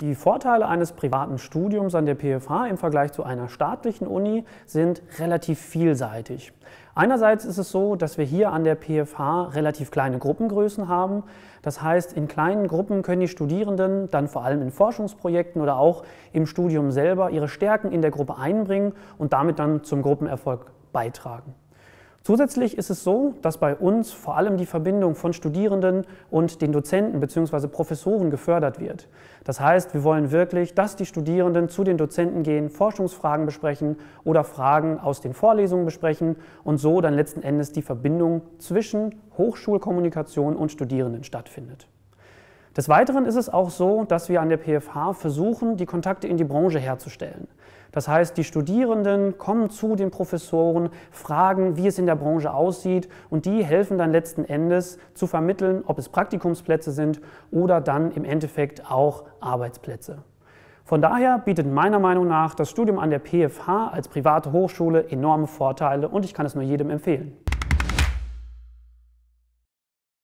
Die Vorteile eines privaten Studiums an der PFH im Vergleich zu einer staatlichen Uni sind relativ vielseitig. Einerseits ist es so, dass wir hier an der PFH relativ kleine Gruppengrößen haben. Das heißt, in kleinen Gruppen können die Studierenden dann vor allem in Forschungsprojekten oder auch im Studium selber ihre Stärken in der Gruppe einbringen und damit dann zum Gruppenerfolg beitragen. Zusätzlich ist es so, dass bei uns vor allem die Verbindung von Studierenden und den Dozenten bzw. Professoren gefördert wird. Das heißt, wir wollen wirklich, dass die Studierenden zu den Dozenten gehen, Forschungsfragen besprechen oder Fragen aus den Vorlesungen besprechen und so dann letzten Endes die Verbindung zwischen Hochschulkommunikation und Studierenden stattfindet. Des Weiteren ist es auch so, dass wir an der PFH versuchen, die Kontakte in die Branche herzustellen. Das heißt, die Studierenden kommen zu den Professoren, fragen, wie es in der Branche aussieht und die helfen dann letzten Endes zu vermitteln, ob es Praktikumsplätze sind oder dann im Endeffekt auch Arbeitsplätze. Von daher bietet meiner Meinung nach das Studium an der PFH als private Hochschule enorme Vorteile und ich kann es nur jedem empfehlen.